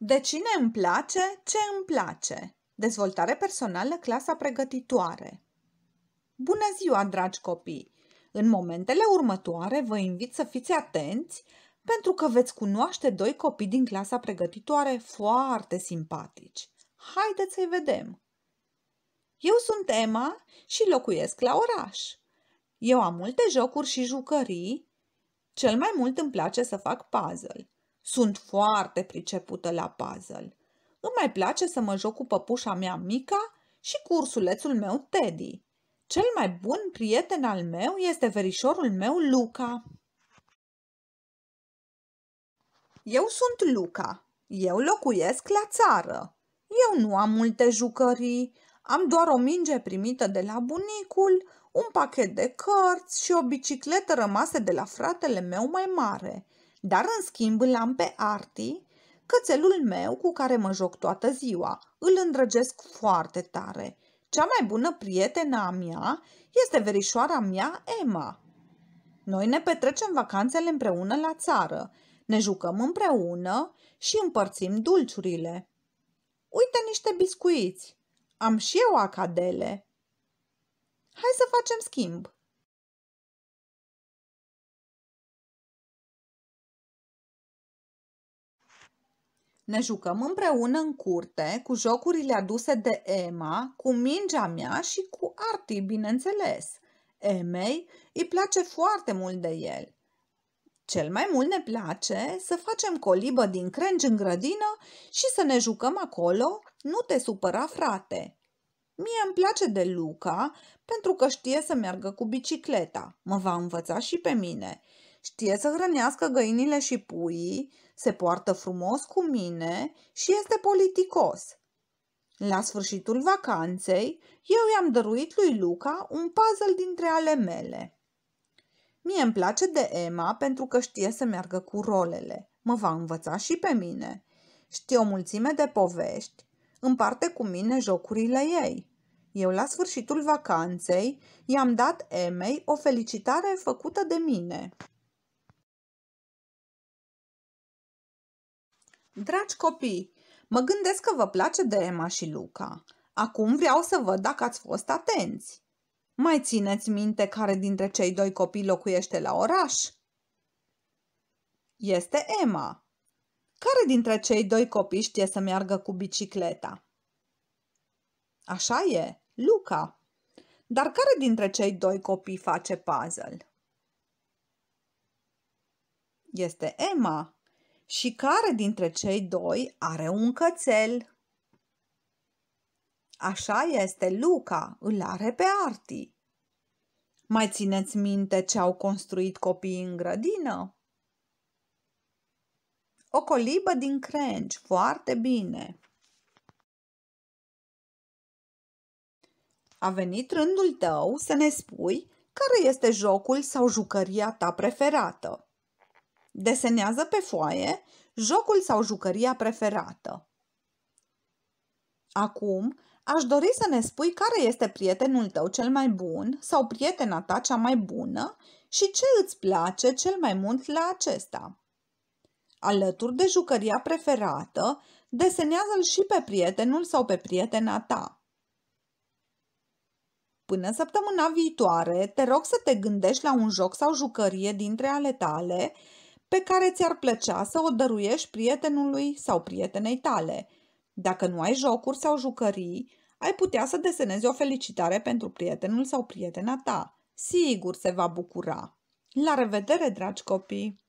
De cine îmi place, ce îmi place? Dezvoltare personală, clasa pregătitoare. Bună ziua, dragi copii! În momentele următoare vă invit să fiți atenți pentru că veți cunoaște doi copii din clasa pregătitoare foarte simpatici. Haideți să-i vedem! Eu sunt Emma și locuiesc la oraș. Eu am multe jocuri și jucării. Cel mai mult îmi place să fac puzzle. Sunt foarte pricepută la puzzle. Îmi mai place să mă joc cu păpușa mea mica și cu ursulețul meu Teddy. Cel mai bun prieten al meu este verișorul meu Luca. Eu sunt Luca. Eu locuiesc la țară. Eu nu am multe jucării. Am doar o minge primită de la bunicul, un pachet de cărți și o bicicletă rămasă de la fratele meu mai mare – dar, în schimb, îl am pe Arti, cățelul meu cu care mă joc toată ziua. Îl îndrăgesc foarte tare. Cea mai bună prietena a mea este verișoara mea, Emma. Noi ne petrecem vacanțele împreună la țară, ne jucăm împreună și împărțim dulciurile. Uite niște biscuiți! Am și eu acadele! Hai să facem schimb! Ne jucăm împreună în curte cu jocurile aduse de Emma, cu mingea mea și cu Arti, bineînțeles. Emei îi place foarte mult de el. Cel mai mult ne place să facem colibă din crengi în grădină și să ne jucăm acolo, nu te supăra frate. Mie îmi place de Luca pentru că știe să meargă cu bicicleta, mă va învăța și pe mine știe să hrănească găinile și puii, se poartă frumos cu mine și este politicos. La sfârșitul vacanței, eu i-am dăruit lui Luca un puzzle dintre ale mele. Mie îmi place de Emma pentru că știe să meargă cu rolele. Mă va învăța și pe mine. Știe o mulțime de povești. Împarte cu mine jocurile ei. Eu, la sfârșitul vacanței, i-am dat Emei o felicitare făcută de mine. Dragi copii, mă gândesc că vă place de Emma și Luca. Acum vreau să văd dacă ați fost atenți. Mai țineți minte care dintre cei doi copii locuiește la oraș? Este Emma. Care dintre cei doi copii știe să meargă cu bicicleta? Așa e, Luca. Dar care dintre cei doi copii face puzzle? Este Emma și care dintre cei doi are un cățel. Așa este Luca, îl are pe Arti. Mai țineți minte ce au construit copiii în grădină? O colibă din crengi, foarte bine. A venit rândul tău să ne spui care este jocul sau jucăria ta preferată. Desenează pe foaie jocul sau jucăria preferată. Acum, aș dori să ne spui care este prietenul tău cel mai bun sau prietena ta cea mai bună și ce îți place cel mai mult la acesta. Alături de jucăria preferată, desenează-l și pe prietenul sau pe prietena ta. Până săptămâna viitoare, te rog să te gândești la un joc sau jucărie dintre ale tale pe care ți-ar plăcea să o dăruiești prietenului sau prietenei tale. Dacă nu ai jocuri sau jucării, ai putea să desenezi o felicitare pentru prietenul sau prietena ta. Sigur se va bucura! La revedere, dragi copii!